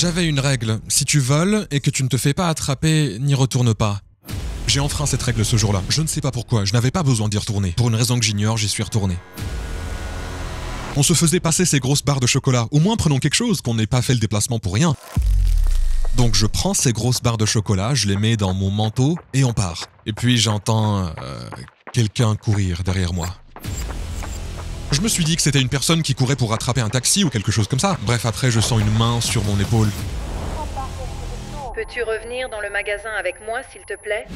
J'avais une règle, si tu voles et que tu ne te fais pas attraper, n'y retourne pas. J'ai enfreint cette règle ce jour-là, je ne sais pas pourquoi, je n'avais pas besoin d'y retourner. Pour une raison que j'ignore, j'y suis retourné. On se faisait passer ces grosses barres de chocolat, au moins prenons quelque chose, qu'on n'ait pas fait le déplacement pour rien. Donc je prends ces grosses barres de chocolat, je les mets dans mon manteau et on part. Et puis j'entends euh, quelqu'un courir derrière moi. Je me suis dit que c'était une personne qui courait pour rattraper un taxi ou quelque chose comme ça. Bref, après, je sens une main sur mon épaule. Peux-tu revenir dans le magasin avec moi, s'il te plaît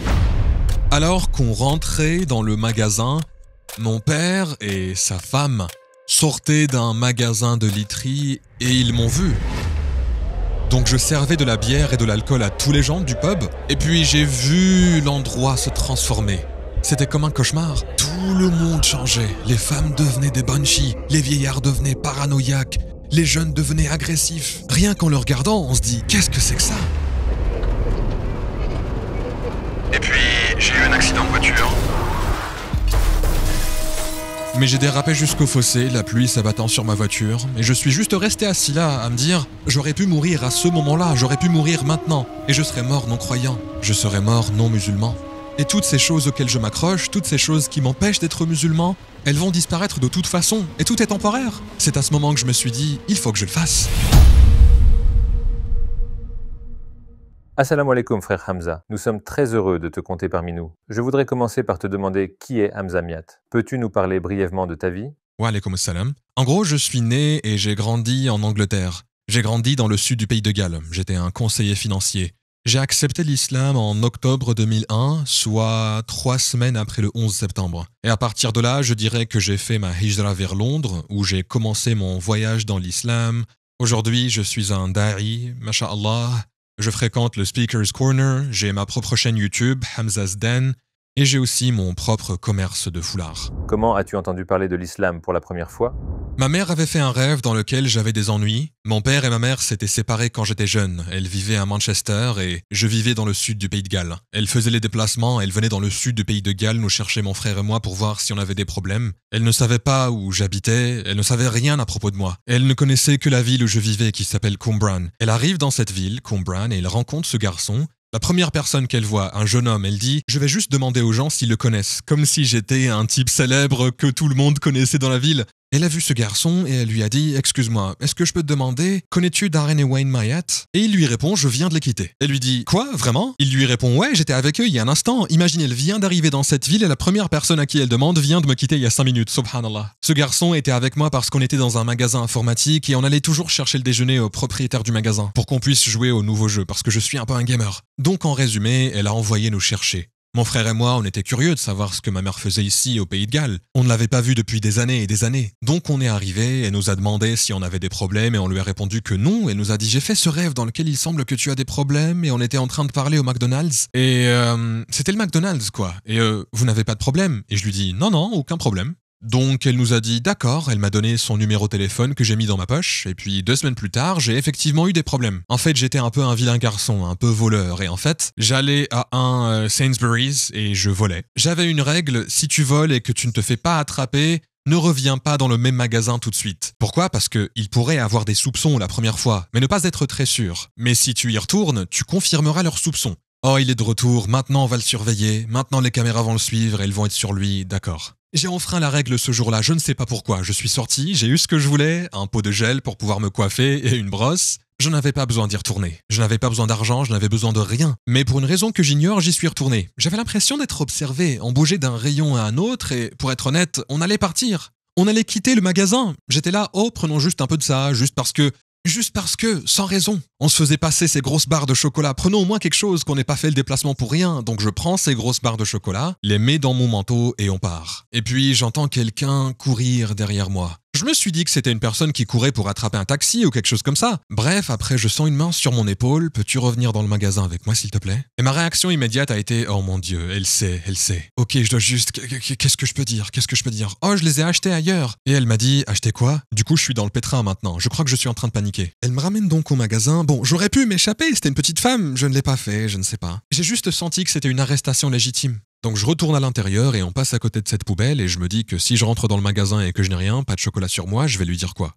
Alors qu'on rentrait dans le magasin, mon père et sa femme sortaient d'un magasin de literie et ils m'ont vu. Donc je servais de la bière et de l'alcool à tous les gens du pub, et puis j'ai vu l'endroit se transformer. C'était comme un cauchemar. Tout le monde changeait. Les femmes devenaient des banshees, les vieillards devenaient paranoïaques, les jeunes devenaient agressifs. Rien qu'en le regardant, on se dit qu'est-ce que c'est que ça Et puis, j'ai eu un accident de voiture. Mais j'ai dérapé jusqu'au fossé, la pluie s'abattant sur ma voiture, et je suis juste resté assis là à me dire j'aurais pu mourir à ce moment-là, j'aurais pu mourir maintenant, et je serais mort non croyant, je serais mort non musulman. Et toutes ces choses auxquelles je m'accroche, toutes ces choses qui m'empêchent d'être musulman, elles vont disparaître de toute façon, et tout est temporaire. C'est à ce moment que je me suis dit, il faut que je le fasse. Assalamu alaikum frère Hamza, nous sommes très heureux de te compter parmi nous. Je voudrais commencer par te demander qui est Hamza Miat. Peux-tu nous parler brièvement de ta vie Wa alaikum assalam. En gros, je suis né et j'ai grandi en Angleterre. J'ai grandi dans le sud du pays de Galles. J'étais un conseiller financier. J'ai accepté l'islam en octobre 2001, soit trois semaines après le 11 septembre. Et à partir de là, je dirais que j'ai fait ma hijra vers Londres, où j'ai commencé mon voyage dans l'islam. Aujourd'hui, je suis un da'i, masha'Allah. Je fréquente le Speaker's Corner, j'ai ma propre chaîne YouTube, Hamza's Den, et j'ai aussi mon propre commerce de foulards. Comment as-tu entendu parler de l'islam pour la première fois Ma mère avait fait un rêve dans lequel j'avais des ennuis. Mon père et ma mère s'étaient séparés quand j'étais jeune. Elle vivait à Manchester et je vivais dans le sud du pays de Galles. Elle faisait les déplacements, elle venait dans le sud du pays de Galles nous chercher mon frère et moi pour voir si on avait des problèmes. Elle ne savait pas où j'habitais, elle ne savait rien à propos de moi. Elle ne connaissait que la ville où je vivais qui s'appelle combran Elle arrive dans cette ville, combran et elle rencontre ce garçon la première personne qu'elle voit, un jeune homme, elle dit Je vais juste demander aux gens s'ils le connaissent, comme si j'étais un type célèbre que tout le monde connaissait dans la ville. Elle a vu ce garçon et elle lui a dit Excuse-moi, est-ce que je peux te demander, connais-tu Darren et Wayne Myatt Et il lui répond Je viens de les quitter. Elle lui dit Quoi Vraiment Il lui répond Ouais, j'étais avec eux il y a un instant. Imagine, elle vient d'arriver dans cette ville et la première personne à qui elle demande vient de me quitter il y a 5 minutes, subhanallah. Ce garçon était avec moi parce qu'on était dans un magasin informatique et on allait toujours chercher le déjeuner au propriétaire du magasin pour qu'on puisse jouer au nouveau jeu parce que je suis un peu un gamer. Donc en résumé, elle a envoyé nous chercher. Mon frère et moi, on était curieux de savoir ce que ma mère faisait ici au Pays de Galles. On ne l'avait pas vue depuis des années et des années. Donc on est arrivé et nous a demandé si on avait des problèmes et on lui a répondu que non et nous a dit j'ai fait ce rêve dans lequel il semble que tu as des problèmes et on était en train de parler au McDonald's et euh, c'était le McDonald's quoi. Et euh, vous n'avez pas de problème Et je lui dis non non aucun problème. Donc elle nous a dit d'accord, elle m'a donné son numéro téléphone que j'ai mis dans ma poche, et puis deux semaines plus tard, j'ai effectivement eu des problèmes. En fait, j'étais un peu un vilain garçon, un peu voleur, et en fait, j'allais à un euh, Sainsbury's et je volais. J'avais une règle, si tu voles et que tu ne te fais pas attraper, ne reviens pas dans le même magasin tout de suite. Pourquoi Parce qu'ils pourraient avoir des soupçons la première fois, mais ne pas être très sûr. Mais si tu y retournes, tu confirmeras leurs soupçons. Oh, il est de retour, maintenant on va le surveiller, maintenant les caméras vont le suivre, et elles vont être sur lui, d'accord. J'ai enfreint la règle ce jour-là, je ne sais pas pourquoi. Je suis sorti, j'ai eu ce que je voulais, un pot de gel pour pouvoir me coiffer et une brosse. Je n'avais pas besoin d'y retourner. Je n'avais pas besoin d'argent, je n'avais besoin de rien. Mais pour une raison que j'ignore, j'y suis retourné. J'avais l'impression d'être observé, en bouger d'un rayon à un autre et, pour être honnête, on allait partir. On allait quitter le magasin. J'étais là, oh, prenons juste un peu de ça, juste parce que juste parce que, sans raison, on se faisait passer ces grosses barres de chocolat. Prenons au moins quelque chose qu'on n'ait pas fait le déplacement pour rien. Donc je prends ces grosses barres de chocolat, les mets dans mon manteau et on part. Et puis j'entends quelqu'un courir derrière moi. Je me suis dit que c'était une personne qui courait pour attraper un taxi ou quelque chose comme ça. Bref, après je sens une main sur mon épaule, peux-tu revenir dans le magasin avec moi s'il te plaît Et ma réaction immédiate a été Oh mon dieu, elle sait, elle sait. Ok, je dois juste... Qu'est-ce que je peux dire Qu'est-ce que je peux dire Oh, je les ai achetés ailleurs Et elle m'a dit Acheter quoi Du coup, je suis dans le pétrin maintenant, je crois que je suis en train de paniquer. Elle me ramène donc au magasin. Bon, j'aurais pu m'échapper, c'était une petite femme, je ne l'ai pas fait, je ne sais pas. J'ai juste senti que c'était une arrestation légitime. Donc je retourne à l'intérieur et on passe à côté de cette poubelle et je me dis que si je rentre dans le magasin et que je n'ai rien, pas de chocolat sur moi, je vais lui dire quoi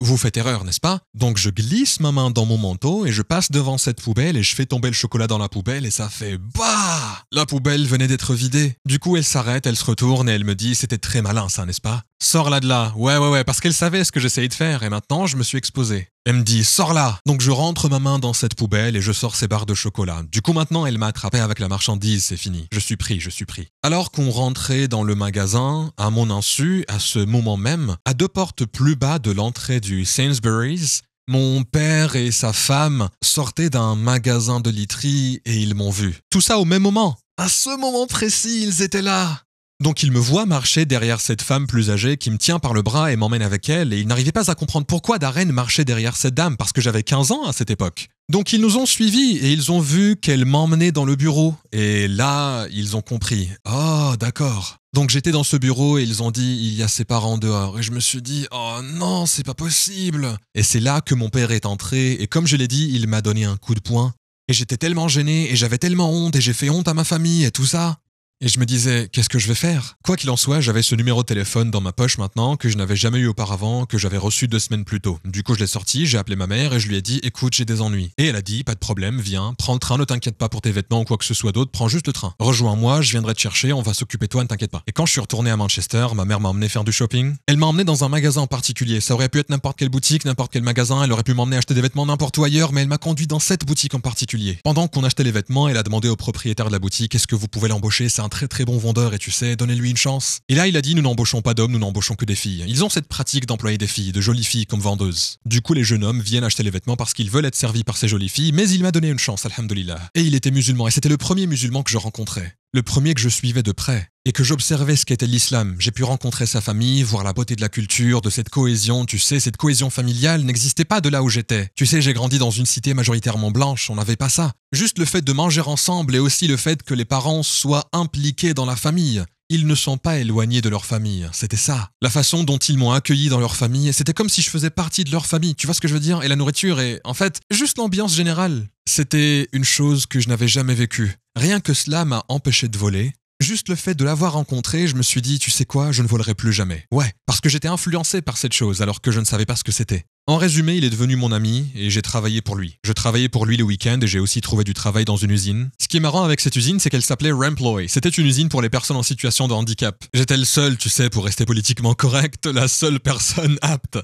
Vous faites erreur, n'est-ce pas Donc je glisse ma main dans mon manteau et je passe devant cette poubelle et je fais tomber le chocolat dans la poubelle et ça fait bah La poubelle venait d'être vidée. Du coup elle s'arrête, elle se retourne et elle me dit c'était très malin ça, n'est-ce pas Sors là de là. Ouais, ouais, ouais, parce qu'elle savait ce que j'essayais de faire et maintenant je me suis exposé. Elle me dit Sors là Donc je rentre ma main dans cette poubelle et je sors ces barres de chocolat. Du coup maintenant elle m'a attrapé avec la marchandise, c'est fini. Je suis pris, je suis pris. Alors qu'on rentrait dans le magasin, à mon insu, à ce moment même, à deux portes plus bas de l'entrée du Sainsbury's, mon père et sa femme sortaient d'un magasin de literie et ils m'ont vu. Tout ça au même moment. À ce moment précis, ils étaient là. Donc il me voit marcher derrière cette femme plus âgée qui me tient par le bras et m'emmène avec elle, et il n'arrivait pas à comprendre pourquoi Darren marchait derrière cette dame, parce que j'avais 15 ans à cette époque. Donc ils nous ont suivis, et ils ont vu qu'elle m'emmenait dans le bureau, et là, ils ont compris. Oh, d'accord. Donc j'étais dans ce bureau et ils ont dit il y a ses parents dehors et je me suis dit oh non c'est pas possible et c'est là que mon père est entré et comme je l'ai dit il m'a donné un coup de poing et j'étais tellement gêné et j'avais tellement honte et j'ai fait honte à ma famille et tout ça et je me disais, qu'est-ce que je vais faire Quoi qu'il en soit, j'avais ce numéro de téléphone dans ma poche maintenant que je n'avais jamais eu auparavant, que j'avais reçu deux semaines plus tôt. Du coup, je l'ai sorti, j'ai appelé ma mère et je lui ai dit, écoute, j'ai des ennuis. Et elle a dit, pas de problème, viens, prends le train, ne t'inquiète pas pour tes vêtements ou quoi que ce soit d'autre, prends juste le train. Rejoins-moi, je viendrai te chercher, on va s'occuper de toi, ne t'inquiète pas. Et quand je suis retourné à Manchester, ma mère m'a emmené faire du shopping. Elle m'a emmené dans un magasin en particulier. Ça aurait pu être n'importe quelle boutique, n'importe quel magasin, elle aurait pu m'emmener acheter des vêtements n'importe où ailleurs, mais elle m'a conduit dans cette boutique en particulier. Pendant qu'on achetait les vêtements, elle a demandé au propriétaire de la boutique, est-ce que vous pouvez l'embaucher, un très très bon vendeur et tu sais, donnez-lui une chance. Et là, il a dit, nous n'embauchons pas d'hommes, nous n'embauchons que des filles. Ils ont cette pratique d'employer des filles, de jolies filles comme vendeuses. Du coup, les jeunes hommes viennent acheter les vêtements parce qu'ils veulent être servis par ces jolies filles, mais il m'a donné une chance, alhamdulillah. Et il était musulman, et c'était le premier musulman que je rencontrais le premier que je suivais de près, et que j'observais ce qu'était l'islam. J'ai pu rencontrer sa famille, voir la beauté de la culture, de cette cohésion. Tu sais, cette cohésion familiale n'existait pas de là où j'étais. Tu sais, j'ai grandi dans une cité majoritairement blanche, on n'avait pas ça. Juste le fait de manger ensemble et aussi le fait que les parents soient impliqués dans la famille ils ne sont pas éloignés de leur famille. C'était ça. La façon dont ils m'ont accueilli dans leur famille, c'était comme si je faisais partie de leur famille. Tu vois ce que je veux dire Et la nourriture et, en fait, juste l'ambiance générale. C'était une chose que je n'avais jamais vécue. Rien que cela m'a empêché de voler, Juste le fait de l'avoir rencontré, je me suis dit, tu sais quoi, je ne volerai plus jamais. Ouais, parce que j'étais influencé par cette chose alors que je ne savais pas ce que c'était. En résumé, il est devenu mon ami et j'ai travaillé pour lui. Je travaillais pour lui le week-end et j'ai aussi trouvé du travail dans une usine. Ce qui est marrant avec cette usine, c'est qu'elle s'appelait RampLoy. C'était une usine pour les personnes en situation de handicap. J'étais le seul, tu sais, pour rester politiquement correct, la seule personne apte.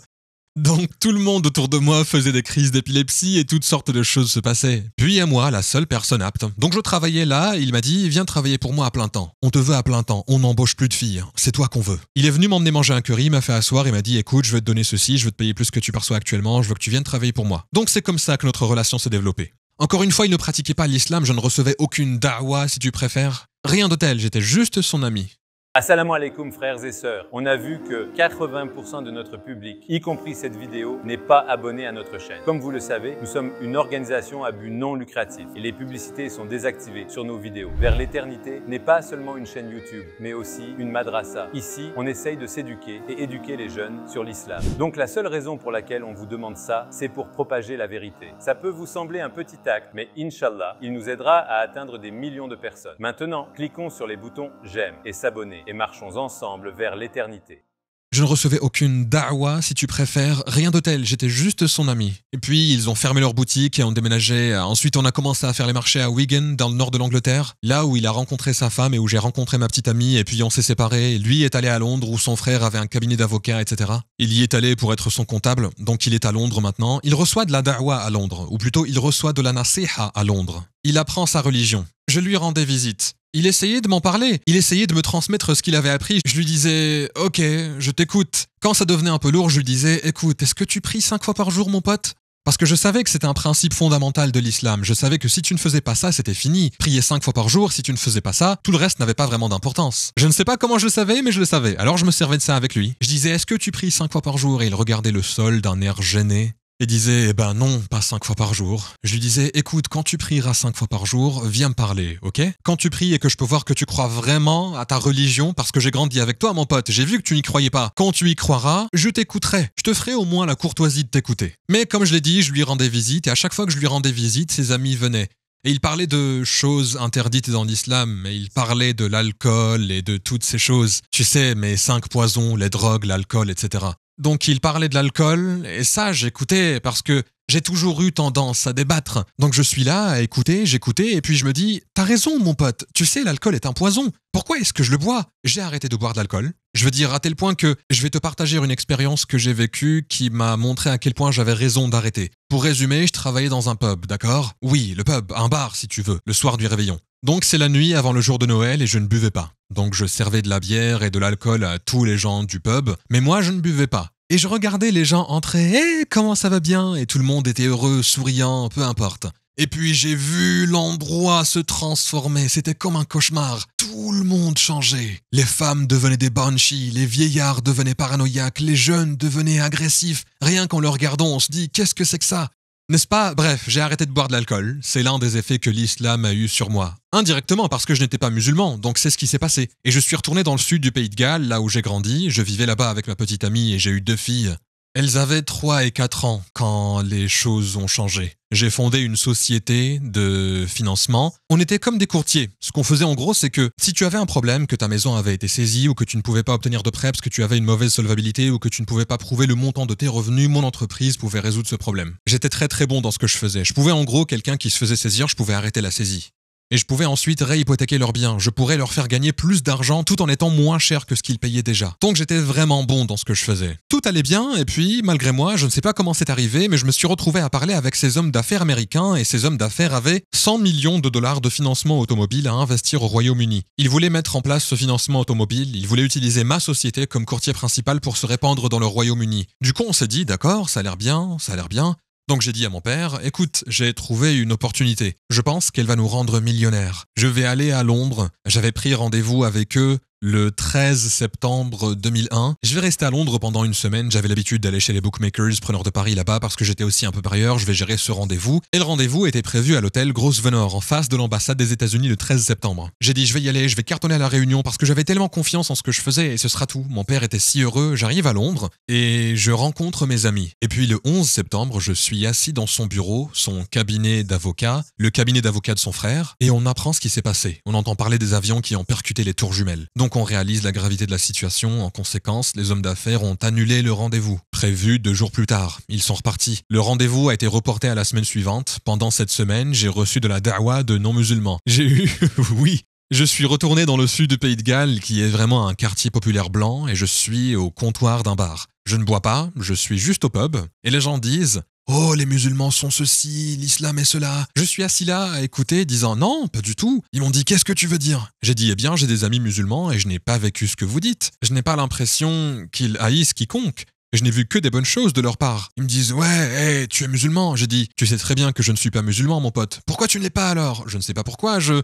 Donc tout le monde autour de moi faisait des crises d'épilepsie et toutes sortes de choses se passaient. Puis à moi, la seule personne apte. Donc je travaillais là, il m'a dit "Viens travailler pour moi à plein temps. On te veut à plein temps, on n'embauche plus de filles. C'est toi qu'on veut." Il est venu m'emmener manger un curry, m'a fait asseoir et m'a dit "Écoute, je veux te donner ceci, je veux te payer plus que tu perçois actuellement, je veux que tu viennes travailler pour moi." Donc c'est comme ça que notre relation s'est développée. Encore une fois, il ne pratiquait pas l'islam, je ne recevais aucune da'wa si tu préfères. Rien de tel, j'étais juste son ami. Assalamu alaikum frères et sœurs. On a vu que 80% de notre public, y compris cette vidéo, n'est pas abonné à notre chaîne. Comme vous le savez, nous sommes une organisation à but non lucratif et les publicités sont désactivées sur nos vidéos. Vers l'éternité n'est pas seulement une chaîne YouTube, mais aussi une madrasa. Ici, on essaye de s'éduquer et éduquer les jeunes sur l'islam. Donc la seule raison pour laquelle on vous demande ça, c'est pour propager la vérité. Ça peut vous sembler un petit acte, mais inshallah, il nous aidera à atteindre des millions de personnes. Maintenant, cliquons sur les boutons j'aime et s'abonner marchons ensemble vers l'éternité. Je ne recevais aucune da'wa, si tu préfères, rien de tel, j'étais juste son ami. Et puis, ils ont fermé leur boutique et ont déménagé. Euh, ensuite, on a commencé à faire les marchés à Wigan, dans le nord de l'Angleterre, là où il a rencontré sa femme et où j'ai rencontré ma petite amie, et puis on s'est séparés. Lui est allé à Londres, où son frère avait un cabinet d'avocat etc. Il y est allé pour être son comptable, donc il est à Londres maintenant. Il reçoit de la da'wa à Londres, ou plutôt il reçoit de la nasiha à Londres. Il apprend sa religion. Je lui rendais visite. Il essayait de m'en parler, il essayait de me transmettre ce qu'il avait appris. Je lui disais Ok, je t'écoute. Quand ça devenait un peu lourd, je lui disais Écoute, est-ce que tu pries cinq fois par jour, mon pote parce que je savais que c'était un principe fondamental de l'islam, je savais que si tu ne faisais pas ça, c'était fini. Prier cinq fois par jour, si tu ne faisais pas ça, tout le reste n'avait pas vraiment d'importance. Je ne sais pas comment je le savais, mais je le savais, alors je me servais de ça avec lui. Je disais, est-ce que tu pries cinq fois par jour Et il regardait le sol d'un air gêné et disait Eh ben non, pas cinq fois par jour. Je lui disais Écoute, quand tu prieras cinq fois par jour, viens me parler, ok Quand tu pries et que je peux voir que tu crois vraiment à ta religion, parce que j'ai grandi avec toi, mon pote, j'ai vu que tu n'y croyais pas. Quand tu y croiras, je t'écouterai. Je te ferai au moins la courtoisie de t'écouter. Mais comme je l'ai dit, je lui rendais visite, et à chaque fois que je lui rendais visite, ses amis venaient. Et ils parlaient de choses interdites dans l'islam, et ils parlaient de l'alcool et de toutes ces choses. Tu sais, mes cinq poisons, les drogues, l'alcool, etc. Donc il parlait de l'alcool, et ça j'écoutais parce que j'ai toujours eu tendance à débattre. Donc je suis là à écouter, j'écoutais, et puis je me dis, t'as raison mon pote, tu sais, l'alcool est un poison. Pourquoi est-ce que je le bois J'ai arrêté de boire de l'alcool. Je veux dire à tel point que je vais te partager une expérience que j'ai vécue qui m'a montré à quel point j'avais raison d'arrêter. Pour résumer, je travaillais dans un pub, d'accord Oui, le pub, un bar si tu veux, le soir du réveillon. Donc c'est la nuit avant le jour de Noël et je ne buvais pas. Donc je servais de la bière et de l'alcool à tous les gens du pub, mais moi je ne buvais pas. Et je regardais les gens entrer, hé, eh, comment ça va bien Et tout le monde était heureux, souriant, peu importe. Et puis j'ai vu l'endroit se transformer, c'était comme un cauchemar. Tout le monde changeait. Les femmes devenaient des banshees, les vieillards devenaient paranoïaques, les jeunes devenaient agressifs. Rien qu'en le regardant, on se dit qu'est-ce que c'est que ça n'est-ce pas Bref, j'ai arrêté de boire de l'alcool. C'est l'un des effets que l'islam a eu sur moi. Indirectement parce que je n'étais pas musulman, donc c'est ce qui s'est passé. Et je suis retourné dans le sud du pays de Galles, là où j'ai grandi. Je vivais là-bas avec ma petite amie et j'ai eu deux filles. Elles avaient 3 et 4 ans quand les choses ont changé. J'ai fondé une société de financement. On était comme des courtiers. Ce qu'on faisait en gros, c'est que si tu avais un problème, que ta maison avait été saisie ou que tu ne pouvais pas obtenir de prêt parce que tu avais une mauvaise solvabilité ou que tu ne pouvais pas prouver le montant de tes revenus, mon entreprise pouvait résoudre ce problème. J'étais très très bon dans ce que je faisais. Je pouvais en gros, quelqu'un qui se faisait saisir, je pouvais arrêter la saisie. Et je pouvais ensuite réhypothéquer leurs biens. Je pourrais leur faire gagner plus d'argent tout en étant moins cher que ce qu'ils payaient déjà. Donc j'étais vraiment bon dans ce que je faisais. Tout allait bien, et puis, malgré moi, je ne sais pas comment c'est arrivé, mais je me suis retrouvé à parler avec ces hommes d'affaires américains, et ces hommes d'affaires avaient 100 millions de dollars de financement automobile à investir au Royaume-Uni. Ils voulaient mettre en place ce financement automobile, ils voulaient utiliser ma société comme courtier principal pour se répandre dans le Royaume-Uni. Du coup, on s'est dit, d'accord, ça a l'air bien, ça a l'air bien, donc j'ai dit à mon père, écoute, j'ai trouvé une opportunité. Je pense qu'elle va nous rendre millionnaires. Je vais aller à Londres. J'avais pris rendez-vous avec eux le 13 septembre 2001. Je vais rester à Londres pendant une semaine. J'avais l'habitude d'aller chez les bookmakers, preneurs de Paris là-bas, parce que j'étais aussi un peu parieur. Je vais gérer ce rendez-vous. Et le rendez-vous était prévu à l'hôtel Grosvenor, en face de l'ambassade des États-Unis le 13 septembre. J'ai dit, je vais y aller, je vais cartonner à la réunion parce que j'avais tellement confiance en ce que je faisais et ce sera tout. Mon père était si heureux. J'arrive à Londres et je rencontre mes amis. Et puis le 11 septembre, je suis assis dans son bureau, son cabinet d'avocat, le cabinet d'avocat de son frère, et on apprend ce qui s'est passé. On entend parler des avions qui ont percuté les tours jumelles qu'on réalise la gravité de la situation. En conséquence, les hommes d'affaires ont annulé le rendez-vous. Prévu deux jours plus tard, ils sont repartis. Le rendez-vous a été reporté à la semaine suivante. Pendant cette semaine, j'ai reçu de la dawa de non-musulmans. J'ai eu, oui, je suis retourné dans le sud du pays de Galles, qui est vraiment un quartier populaire blanc, et je suis au comptoir d'un bar. Je ne bois pas, je suis juste au pub, et les gens disent Oh, les musulmans sont ceci, l'islam est cela. Je suis assis là à écouter, disant non, pas du tout. Ils m'ont dit qu'est-ce que tu veux dire J'ai dit eh bien, j'ai des amis musulmans et je n'ai pas vécu ce que vous dites. Je n'ai pas l'impression qu'ils haïssent quiconque. Je n'ai vu que des bonnes choses de leur part. Ils me disent Ouais, tu es musulman. J'ai dit Tu sais très bien que je ne suis pas musulman, mon pote. Pourquoi tu ne l'es pas alors Je ne sais pas pourquoi. Je.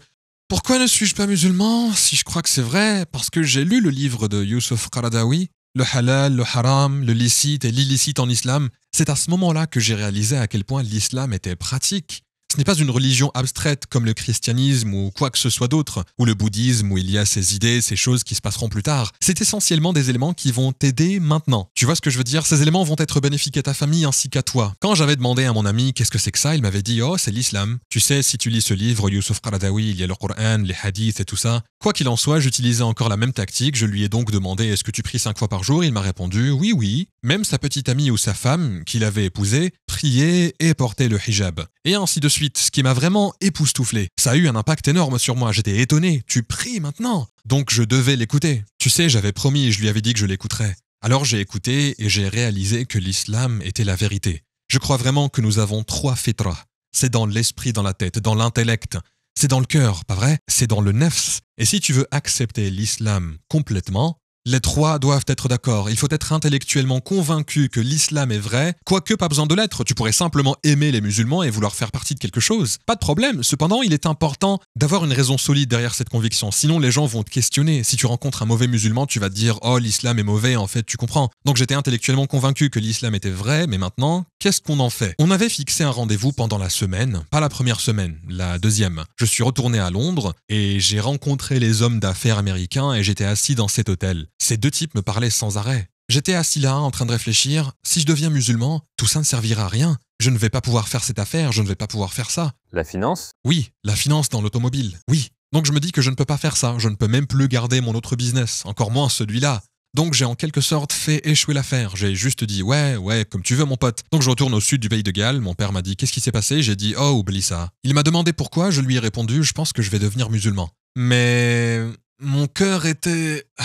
Pourquoi ne suis-je pas musulman Si je crois que c'est vrai, parce que j'ai lu le livre de Youssef Qaradawi, le halal, le haram, le licite et l'illicite en islam, c'est à ce moment-là que j'ai réalisé à quel point l'islam était pratique n'est pas une religion abstraite comme le christianisme ou quoi que ce soit d'autre, ou le bouddhisme où il y a ces idées, ces choses qui se passeront plus tard. C'est essentiellement des éléments qui vont t'aider maintenant. Tu vois ce que je veux dire Ces éléments vont être bénéfiques à ta famille ainsi qu'à toi. Quand j'avais demandé à mon ami qu'est-ce que c'est que ça, il m'avait dit Oh, c'est l'islam. Tu sais, si tu lis ce livre, Yusuf Qaradawi, il y a le Coran, les hadiths et tout ça. Quoi qu'il en soit, j'utilisais encore la même tactique. Je lui ai donc demandé Est-ce que tu pries cinq fois par jour Il m'a répondu Oui, oui. Même sa petite amie ou sa femme, qu'il avait épousée, priait et portait le hijab. Et ainsi de suite ce qui m'a vraiment époustouflé. Ça a eu un impact énorme sur moi, j'étais étonné, tu pries maintenant Donc je devais l'écouter. Tu sais, j'avais promis, je lui avais dit que je l'écouterais. Alors j'ai écouté et j'ai réalisé que l'islam était la vérité. Je crois vraiment que nous avons trois fitras. C'est dans l'esprit, dans la tête, dans l'intellect. C'est dans le cœur, pas vrai C'est dans le nefs. Et si tu veux accepter l'islam complètement, les trois doivent être d'accord. Il faut être intellectuellement convaincu que l'islam est vrai, quoique pas besoin de l'être. Tu pourrais simplement aimer les musulmans et vouloir faire partie de quelque chose. Pas de problème. Cependant, il est important d'avoir une raison solide derrière cette conviction. Sinon, les gens vont te questionner. Si tu rencontres un mauvais musulman, tu vas te dire Oh, l'islam est mauvais, en fait, tu comprends. Donc j'étais intellectuellement convaincu que l'islam était vrai, mais maintenant, qu'est-ce qu'on en fait On avait fixé un rendez-vous pendant la semaine, pas la première semaine, la deuxième. Je suis retourné à Londres et j'ai rencontré les hommes d'affaires américains et j'étais assis dans cet hôtel. Ces deux types me parlaient sans arrêt. J'étais assis là en train de réfléchir, si je deviens musulman, tout ça ne servira à rien. Je ne vais pas pouvoir faire cette affaire, je ne vais pas pouvoir faire ça. La finance Oui, la finance dans l'automobile, oui. Donc je me dis que je ne peux pas faire ça, je ne peux même plus garder mon autre business, encore moins celui-là. Donc j'ai en quelque sorte fait échouer l'affaire. J'ai juste dit ouais, ouais, comme tu veux mon pote. Donc je retourne au sud du pays de Galles, mon père m'a dit qu'est-ce qui s'est passé, j'ai dit oh oublie ça. Il m'a demandé pourquoi, je lui ai répondu je pense que je vais devenir musulman. Mais mon cœur était... Ah,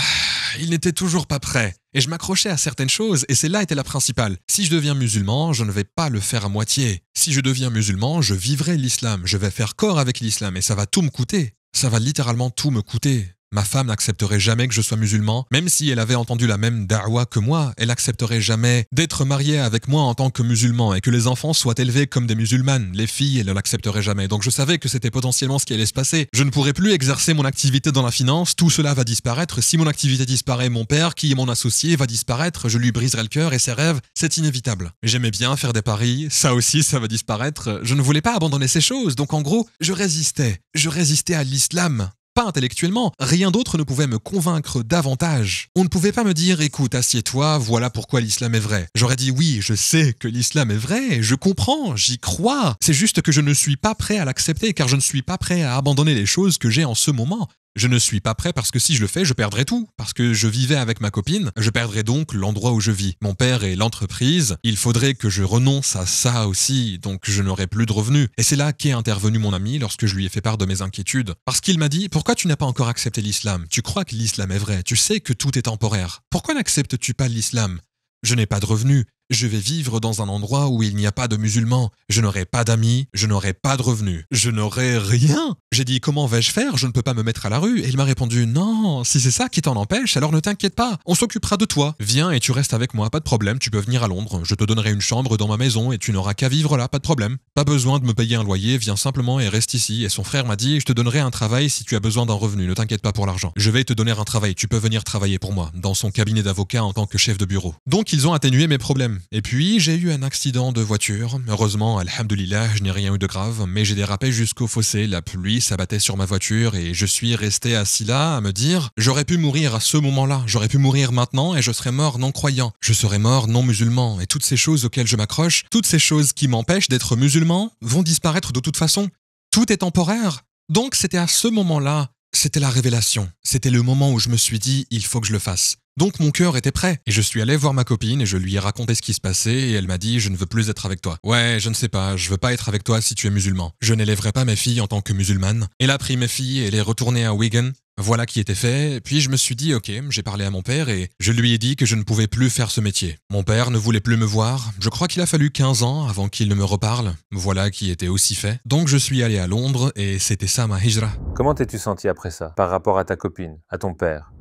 il n'était toujours pas prêt. Et je m'accrochais à certaines choses, et c'est là était la principale. Si je deviens musulman, je ne vais pas le faire à moitié. Si je deviens musulman, je vivrai l'islam, je vais faire corps avec l'islam, et ça va tout me coûter. Ça va littéralement tout me coûter. Ma femme n'accepterait jamais que je sois musulman, même si elle avait entendu la même da'wa que moi, elle accepterait jamais d'être mariée avec moi en tant que musulman et que les enfants soient élevés comme des musulmanes. Les filles, elle ne l'accepterait jamais. Donc je savais que c'était potentiellement ce qui allait se passer. Je ne pourrais plus exercer mon activité dans la finance, tout cela va disparaître. Si mon activité disparaît, mon père, qui est mon associé, va disparaître, je lui briserai le cœur et ses rêves, c'est inévitable. J'aimais bien faire des paris, ça aussi, ça va disparaître. Je ne voulais pas abandonner ces choses, donc en gros, je résistais. Je résistais à l'islam pas intellectuellement, rien d'autre ne pouvait me convaincre davantage. On ne pouvait pas me dire écoute, assieds-toi, voilà pourquoi l'islam est vrai. J'aurais dit oui, je sais que l'islam est vrai, je comprends, j'y crois, c'est juste que je ne suis pas prêt à l'accepter car je ne suis pas prêt à abandonner les choses que j'ai en ce moment. Je ne suis pas prêt parce que si je le fais, je perdrai tout. Parce que je vivais avec ma copine, je perdrai donc l'endroit où je vis. Mon père et l'entreprise, il faudrait que je renonce à ça aussi, donc je n'aurai plus de revenus. Et c'est là qu'est intervenu mon ami lorsque je lui ai fait part de mes inquiétudes. Parce qu'il m'a dit, pourquoi tu n'as pas encore accepté l'islam Tu crois que l'islam est vrai, tu sais que tout est temporaire. Pourquoi n'acceptes-tu pas l'islam Je n'ai pas de revenus, je vais vivre dans un endroit où il n'y a pas de musulmans. Je n'aurai pas d'amis, je n'aurai pas de revenus, je n'aurai rien. J'ai dit comment vais-je faire Je ne peux pas me mettre à la rue. Et il m'a répondu non, si c'est ça qui t'en empêche, alors ne t'inquiète pas, on s'occupera de toi. Viens et tu restes avec moi, pas de problème, tu peux venir à Londres. Je te donnerai une chambre dans ma maison et tu n'auras qu'à vivre là, pas de problème. Pas besoin de me payer un loyer, viens simplement et reste ici. Et son frère m'a dit je te donnerai un travail si tu as besoin d'un revenu, ne t'inquiète pas pour l'argent. Je vais te donner un travail, tu peux venir travailler pour moi, dans son cabinet d'avocat en tant que chef de bureau. Donc ils ont atténué mes problèmes. Et puis, j'ai eu un accident de voiture. Heureusement, Alhamdulillah, je n'ai rien eu de grave, mais j'ai dérapé jusqu'au fossé. La pluie s'abattait sur ma voiture et je suis resté assis là à me dire J'aurais pu mourir à ce moment-là, j'aurais pu mourir maintenant et je serais mort non-croyant, je serais mort non-musulman et toutes ces choses auxquelles je m'accroche, toutes ces choses qui m'empêchent d'être musulman, vont disparaître de toute façon. Tout est temporaire. Donc, c'était à ce moment-là c'était la révélation. C'était le moment où je me suis dit, il faut que je le fasse. Donc mon cœur était prêt, et je suis allé voir ma copine et je lui ai raconté ce qui se passait, et elle m'a dit je ne veux plus être avec toi. Ouais, je ne sais pas, je veux pas être avec toi si tu es musulman. Je n'élèverai pas mes filles en tant que musulmane. Elle a pris mes filles et les retournées à Wigan, voilà qui était fait, puis je me suis dit ok, j'ai parlé à mon père et je lui ai dit que je ne pouvais plus faire ce métier. Mon père ne voulait plus me voir, je crois qu'il a fallu 15 ans avant qu'il ne me reparle, voilà qui était aussi fait. Donc je suis allé à Londres et c'était ça ma hijra. Comment t'es-tu senti après ça, par rapport à ta copine, à ton père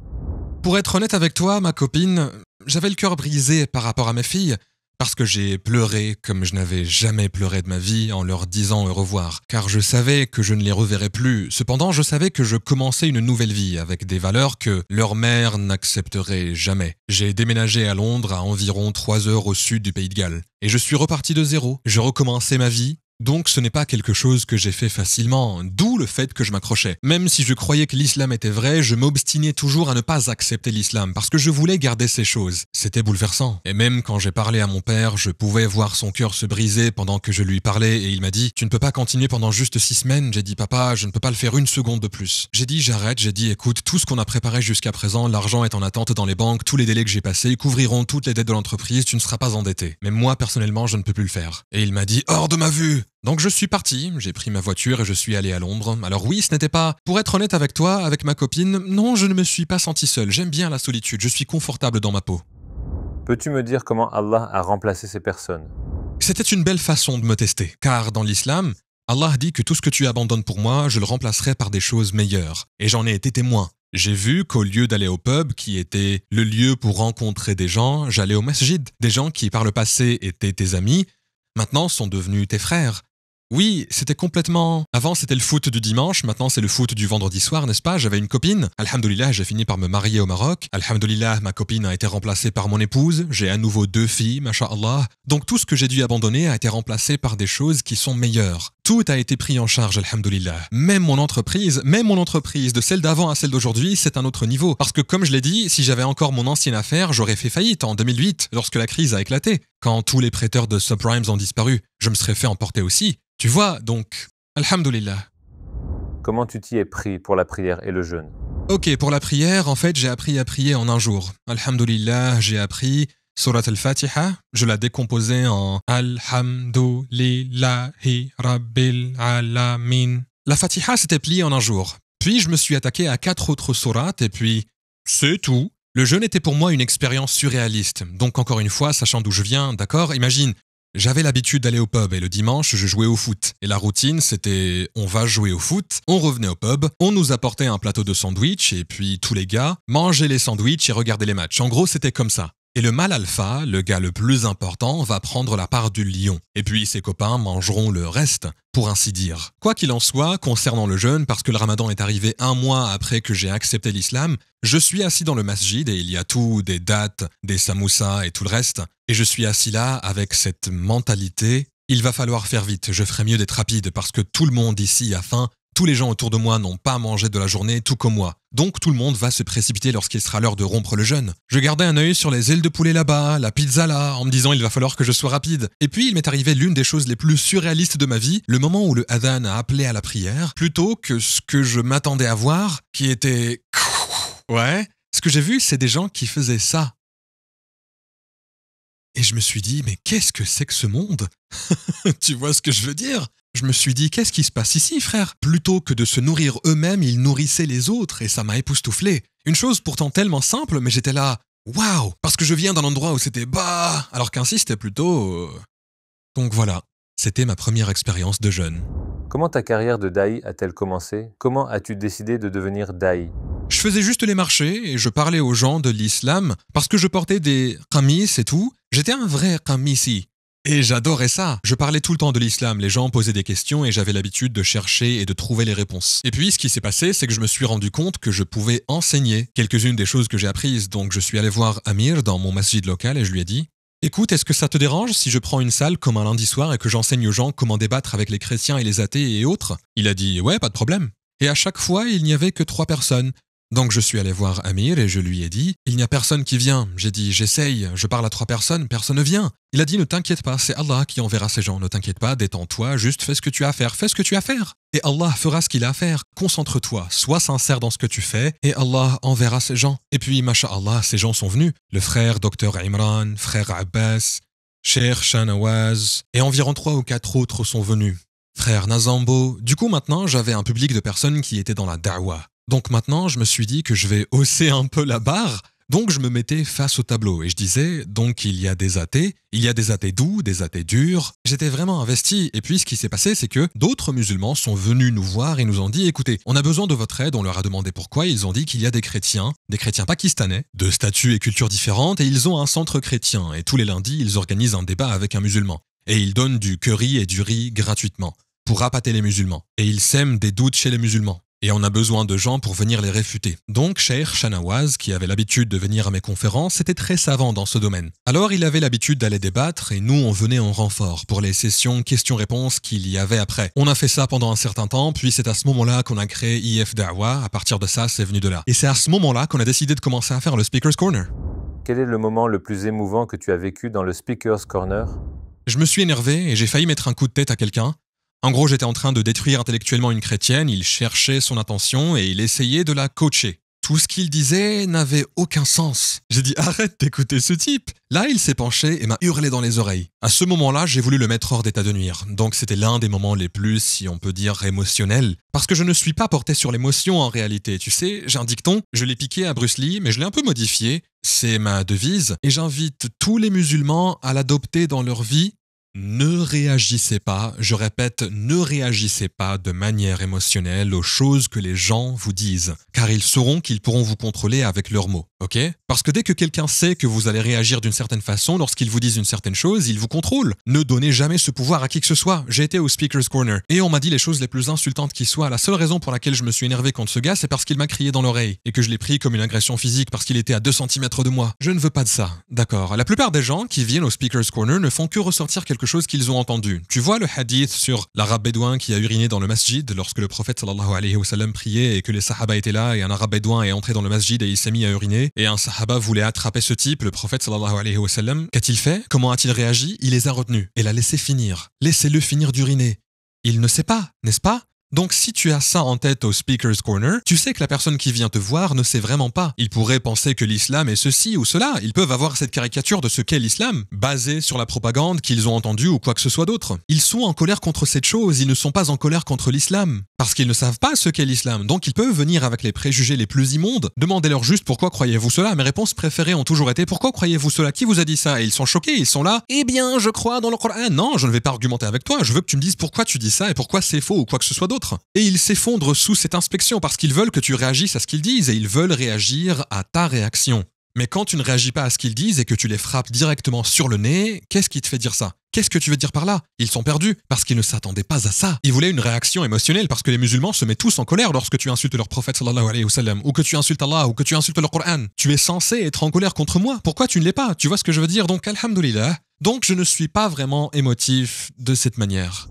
pour être honnête avec toi, ma copine, j'avais le cœur brisé par rapport à mes filles, parce que j'ai pleuré comme je n'avais jamais pleuré de ma vie en leur disant au revoir, car je savais que je ne les reverrais plus, cependant je savais que je commençais une nouvelle vie avec des valeurs que leur mère n'accepterait jamais. J'ai déménagé à Londres à environ 3 heures au sud du pays de Galles, et je suis reparti de zéro, je recommençais ma vie, donc ce n'est pas quelque chose que j'ai fait facilement, d'où le fait que je m'accrochais. Même si je croyais que l'islam était vrai, je m'obstinais toujours à ne pas accepter l'islam, parce que je voulais garder ces choses. C'était bouleversant. Et même quand j'ai parlé à mon père, je pouvais voir son cœur se briser pendant que je lui parlais, et il m'a dit, tu ne peux pas continuer pendant juste six semaines, j'ai dit, papa, je ne peux pas le faire une seconde de plus. J'ai dit, j'arrête, j'ai dit, écoute, tout ce qu'on a préparé jusqu'à présent, l'argent est en attente dans les banques, tous les délais que j'ai passés couvriront toutes les dettes de l'entreprise, tu ne seras pas endetté. Mais moi, personnellement, je ne peux plus le faire. Et il m'a dit, hors de ma vue donc je suis parti, j'ai pris ma voiture et je suis allé à Londres. Alors oui, ce n'était pas... Pour être honnête avec toi, avec ma copine, non, je ne me suis pas senti seul. J'aime bien la solitude, je suis confortable dans ma peau. Peux-tu me dire comment Allah a remplacé ces personnes C'était une belle façon de me tester, car dans l'islam, Allah dit que tout ce que tu abandonnes pour moi, je le remplacerai par des choses meilleures. Et j'en ai été témoin. J'ai vu qu'au lieu d'aller au pub, qui était le lieu pour rencontrer des gens, j'allais au masjid. Des gens qui par le passé étaient tes amis, maintenant sont devenus tes frères. Oui, c'était complètement. Avant, c'était le foot du dimanche, maintenant, c'est le foot du vendredi soir, n'est-ce pas J'avais une copine. Alhamdulillah, j'ai fini par me marier au Maroc. Alhamdulillah, ma copine a été remplacée par mon épouse. J'ai à nouveau deux filles, mashallah. Donc tout ce que j'ai dû abandonner a été remplacé par des choses qui sont meilleures. Tout a été pris en charge, Alhamdulillah. Même mon entreprise, même mon entreprise, de celle d'avant à celle d'aujourd'hui, c'est un autre niveau. Parce que comme je l'ai dit, si j'avais encore mon ancienne affaire, j'aurais fait faillite en 2008, lorsque la crise a éclaté, quand tous les prêteurs de subprimes ont disparu. Je me serais fait emporter aussi. Tu vois, donc, Alhamdulillah. Comment tu t'y es pris pour la prière et le jeûne Ok, pour la prière, en fait, j'ai appris à prier en un jour. Alhamdulillah, j'ai appris Surat al-Fatiha, je la décomposais en Alhamdulillahi Rabbil Alamin. La Fatiha s'était pliée en un jour. Puis je me suis attaqué à quatre autres sourates et puis c'est tout. Le jeûne était pour moi une expérience surréaliste. Donc encore une fois, sachant d'où je viens, d'accord, imagine, j'avais l'habitude d'aller au pub et le dimanche, je jouais au foot. Et la routine, c'était on va jouer au foot, on revenait au pub, on nous apportait un plateau de sandwich et puis tous les gars mangeaient les sandwichs et regardaient les matchs. En gros, c'était comme ça. Et le mâle alpha, le gars le plus important, va prendre la part du lion, et puis ses copains mangeront le reste, pour ainsi dire. Quoi qu'il en soit, concernant le jeûne, parce que le ramadan est arrivé un mois après que j'ai accepté l'islam, je suis assis dans le masjid et il y a tout, des dates, des samoussas et tout le reste, et je suis assis là avec cette mentalité il va falloir faire vite, je ferai mieux d'être rapide parce que tout le monde ici a faim tous les gens autour de moi n'ont pas mangé de la journée, tout comme moi. Donc tout le monde va se précipiter lorsqu'il sera l'heure de rompre le jeûne. Je gardais un œil sur les ailes de poulet là-bas, la pizza là, en me disant il va falloir que je sois rapide. Et puis il m'est arrivé l'une des choses les plus surréalistes de ma vie, le moment où le Adhan a appelé à la prière, plutôt que ce que je m'attendais à voir, qui était... Ouais. Ce que j'ai vu, c'est des gens qui faisaient ça. Et je me suis dit, mais qu'est-ce que c'est que ce monde Tu vois ce que je veux dire je me suis dit, qu'est-ce qui se passe ici, frère Plutôt que de se nourrir eux-mêmes, ils nourrissaient les autres, et ça m'a époustouflé. Une chose pourtant tellement simple, mais j'étais là, waouh Parce que je viens d'un endroit où c'était bah Alors qu'ainsi, c'était plutôt. Euh. Donc voilà, c'était ma première expérience de jeune. Comment ta carrière de Dai a-t-elle commencé Comment as-tu décidé de devenir Dai je faisais juste les marchés et je parlais aux gens de l'islam parce que je portais des khamis » et tout. J'étais un vrai khamisi ». Et j'adorais ça. Je parlais tout le temps de l'islam, les gens posaient des questions et j'avais l'habitude de chercher et de trouver les réponses. Et puis ce qui s'est passé, c'est que je me suis rendu compte que je pouvais enseigner quelques-unes des choses que j'ai apprises. Donc je suis allé voir Amir dans mon masjid local et je lui ai dit Écoute, est-ce que ça te dérange si je prends une salle comme un lundi soir et que j'enseigne aux gens comment débattre avec les chrétiens et les athées et autres Il a dit Ouais, pas de problème. Et à chaque fois, il n'y avait que trois personnes. Donc je suis allé voir Amir et je lui ai dit Il n'y a personne qui vient. J'ai dit J'essaye, je parle à trois personnes, personne ne vient. Il a dit Ne t'inquiète pas, c'est Allah qui enverra ces gens. Ne t'inquiète pas, détends-toi, juste fais ce que tu as à faire, fais ce que tu as à faire. Et Allah fera ce qu'il a à faire. Concentre-toi, sois sincère dans ce que tu fais, et Allah enverra ces gens. Et puis, mashallah, ces gens sont venus. Le frère docteur Imran, frère Abbas, Cher Shanawaz, et environ trois ou quatre autres sont venus. Frère Nazambo. Du coup, maintenant, j'avais un public de personnes qui étaient dans la dawa. Donc maintenant, je me suis dit que je vais hausser un peu la barre. Donc je me mettais face au tableau et je disais, donc il y a des athées, il y a des athées doux, des athées durs. J'étais vraiment investi et puis ce qui s'est passé c'est que d'autres musulmans sont venus nous voir et nous ont dit, écoutez, on a besoin de votre aide, on leur a demandé pourquoi, ils ont dit qu'il y a des chrétiens, des chrétiens pakistanais, de statuts et cultures différentes et ils ont un centre chrétien et tous les lundis ils organisent un débat avec un musulman. Et ils donnent du curry et du riz gratuitement pour appâter les musulmans. Et ils sèment des doutes chez les musulmans et on a besoin de gens pour venir les réfuter. Donc Cher Shanawaz, qui avait l'habitude de venir à mes conférences, était très savant dans ce domaine. Alors il avait l'habitude d'aller débattre et nous on venait en renfort pour les sessions questions-réponses qu'il y avait après. On a fait ça pendant un certain temps, puis c'est à ce moment-là qu'on a créé IFDAWA, à partir de ça c'est venu de là. Et c'est à ce moment-là qu'on a décidé de commencer à faire le Speaker's Corner. Quel est le moment le plus émouvant que tu as vécu dans le Speaker's Corner je me suis énervé et j'ai failli mettre un coup de tête à quelqu'un, en gros, j'étais en train de détruire intellectuellement une chrétienne, il cherchait son attention et il essayait de la coacher. Tout ce qu'il disait n'avait aucun sens. J'ai dit arrête d'écouter ce type. Là, il s'est penché et m'a hurlé dans les oreilles. À ce moment-là, j'ai voulu le mettre hors d'état de nuire. Donc c'était l'un des moments les plus, si on peut dire, émotionnels. Parce que je ne suis pas porté sur l'émotion en réalité. Tu sais, j'ai un dicton, je l'ai piqué à Bruce Lee, mais je l'ai un peu modifié. C'est ma devise. Et j'invite tous les musulmans à l'adopter dans leur vie ne réagissez pas, je répète, ne réagissez pas de manière émotionnelle aux choses que les gens vous disent, car ils sauront qu'ils pourront vous contrôler avec leurs mots. Ok Parce que dès que quelqu'un sait que vous allez réagir d'une certaine façon, lorsqu'il vous disent une certaine chose, il vous contrôle. Ne donnez jamais ce pouvoir à qui que ce soit. J'ai été au Speaker's Corner et on m'a dit les choses les plus insultantes qui soient. La seule raison pour laquelle je me suis énervé contre ce gars, c'est parce qu'il m'a crié dans l'oreille et que je l'ai pris comme une agression physique parce qu'il était à 2 cm de moi. Je ne veux pas de ça. D'accord. La plupart des gens qui viennent au Speaker's Corner ne font que ressortir quelque chose qu'ils ont entendu. Tu vois le hadith sur l'arabe bédouin qui a uriné dans le masjid lorsque le prophète sallallahu alayhi wa sallam priait et que les sahaba étaient là et un arabe bédouin est entré dans le masjid et il s'est mis à uriner et un sahaba voulait attraper ce type, le prophète sallallahu alayhi wa sallam, qu'a-t-il fait Comment a-t-il réagi Il les a retenus et l'a laissé finir. Laissez-le finir d'uriner. Il ne sait pas, n'est-ce pas donc si tu as ça en tête au Speaker's Corner, tu sais que la personne qui vient te voir ne sait vraiment pas. Ils pourraient penser que l'islam est ceci ou cela, ils peuvent avoir cette caricature de ce qu'est l'islam, basée sur la propagande qu'ils ont entendue ou quoi que ce soit d'autre. Ils sont en colère contre cette chose, ils ne sont pas en colère contre l'islam, parce qu'ils ne savent pas ce qu'est l'islam, donc ils peuvent venir avec les préjugés les plus immondes, demandez-leur juste pourquoi croyez-vous cela, mes réponses préférées ont toujours été pourquoi croyez-vous cela, qui vous a dit ça, et ils sont choqués, ils sont là, eh bien je crois dans le Coran, non, je ne vais pas argumenter avec toi, je veux que tu me dises pourquoi tu dis ça et pourquoi c'est faux ou quoi que ce soit d'autre et ils s'effondrent sous cette inspection parce qu'ils veulent que tu réagisses à ce qu'ils disent, et ils veulent réagir à ta réaction. Mais quand tu ne réagis pas à ce qu'ils disent et que tu les frappes directement sur le nez, qu'est-ce qui te fait dire ça Qu'est-ce que tu veux dire par là Ils sont perdus parce qu'ils ne s'attendaient pas à ça. Ils voulaient une réaction émotionnelle parce que les musulmans se mettent tous en colère lorsque tu insultes leur prophète alayhi ou que tu insultes Allah ou que tu insultes le Coran. Tu es censé être en colère contre moi. Pourquoi tu ne l'es pas Tu vois ce que je veux dire Donc alhamdulillah. Donc je ne suis pas vraiment émotif de cette manière.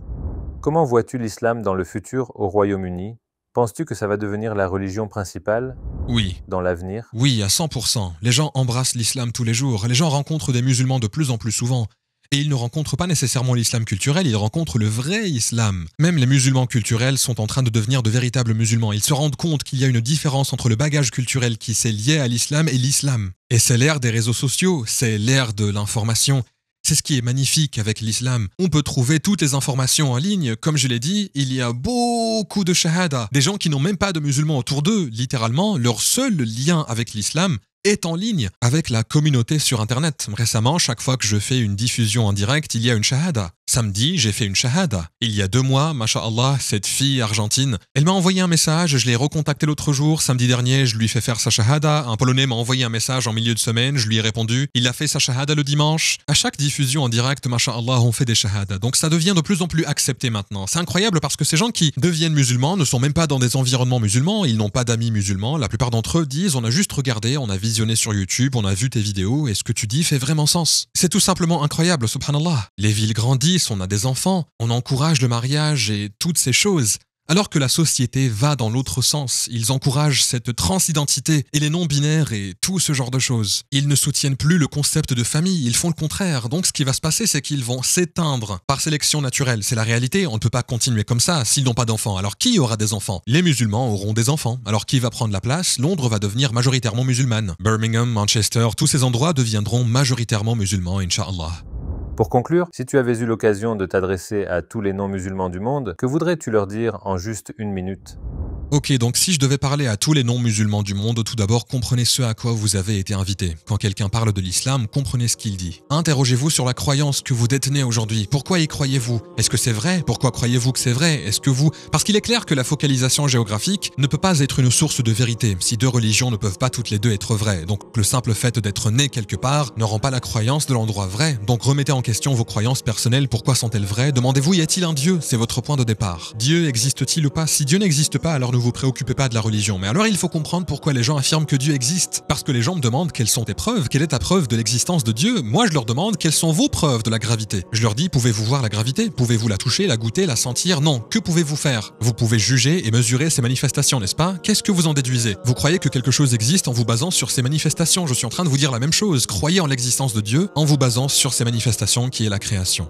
Comment vois-tu l'islam dans le futur au Royaume-Uni Penses-tu que ça va devenir la religion principale Oui. Dans l'avenir Oui, à 100%. Les gens embrassent l'islam tous les jours. Les gens rencontrent des musulmans de plus en plus souvent. Et ils ne rencontrent pas nécessairement l'islam culturel, ils rencontrent le vrai islam. Même les musulmans culturels sont en train de devenir de véritables musulmans. Ils se rendent compte qu'il y a une différence entre le bagage culturel qui s'est lié à l'islam et l'islam. Et c'est l'ère des réseaux sociaux, c'est l'ère de l'information, c'est ce qui est magnifique avec l'islam. On peut trouver toutes les informations en ligne. Comme je l'ai dit, il y a beaucoup de shahada. Des gens qui n'ont même pas de musulmans autour d'eux. Littéralement, leur seul lien avec l'islam, est en ligne avec la communauté sur Internet. Récemment, chaque fois que je fais une diffusion en direct, il y a une shahada. Samedi, j'ai fait une shahada. Il y a deux mois, masha'Allah, cette fille argentine, elle m'a envoyé un message, je l'ai recontacté l'autre jour, samedi dernier, je lui fais faire sa shahada, un Polonais m'a envoyé un message en milieu de semaine, je lui ai répondu, il a fait sa shahada le dimanche. À chaque diffusion en direct, masha'Allah, on fait des shahadas. Donc ça devient de plus en plus accepté maintenant. C'est incroyable parce que ces gens qui deviennent musulmans ne sont même pas dans des environnements musulmans, ils n'ont pas d'amis musulmans, la plupart d'entre eux disent on a juste regardé, on a vu visionné sur YouTube, on a vu tes vidéos et ce que tu dis fait vraiment sens. C'est tout simplement incroyable, subhanallah. Les villes grandissent, on a des enfants, on encourage le mariage et toutes ces choses. Alors que la société va dans l'autre sens, ils encouragent cette transidentité et les non-binaires et tout ce genre de choses. Ils ne soutiennent plus le concept de famille, ils font le contraire. Donc ce qui va se passer, c'est qu'ils vont s'éteindre par sélection naturelle. C'est la réalité, on ne peut pas continuer comme ça s'ils n'ont pas d'enfants. Alors qui aura des enfants Les musulmans auront des enfants. Alors qui va prendre la place Londres va devenir majoritairement musulmane. Birmingham, Manchester, tous ces endroits deviendront majoritairement musulmans, inshallah. Pour conclure, si tu avais eu l'occasion de t'adresser à tous les non-musulmans du monde, que voudrais-tu leur dire en juste une minute Ok, donc si je devais parler à tous les non-musulmans du monde, tout d'abord comprenez ce à quoi vous avez été invité. Quand quelqu'un parle de l'islam, comprenez ce qu'il dit. Interrogez-vous sur la croyance que vous détenez aujourd'hui. Pourquoi y croyez-vous Est-ce que c'est vrai Pourquoi croyez-vous que c'est vrai Est-ce que vous... Parce qu'il est clair que la focalisation géographique ne peut pas être une source de vérité si deux religions ne peuvent pas toutes les deux être vraies. Donc le simple fait d'être né quelque part ne rend pas la croyance de l'endroit vrai. Donc remettez en question vos croyances personnelles. Pourquoi sont-elles vraies Demandez-vous y a-t-il un Dieu C'est votre point de départ. Dieu existe-t-il ou pas Si Dieu n'existe pas, alors nous vous préoccupez pas de la religion. Mais alors il faut comprendre pourquoi les gens affirment que Dieu existe. Parce que les gens me demandent quelles sont tes preuves, quelle est ta preuve de l'existence de Dieu. Moi je leur demande quelles sont vos preuves de la gravité. Je leur dis pouvez-vous voir la gravité Pouvez-vous la toucher, la goûter, la sentir Non. Que pouvez-vous faire Vous pouvez juger et mesurer ces manifestations, n'est-ce pas Qu'est-ce que vous en déduisez Vous croyez que quelque chose existe en vous basant sur ces manifestations. Je suis en train de vous dire la même chose. Croyez en l'existence de Dieu en vous basant sur ces manifestations qui est la création.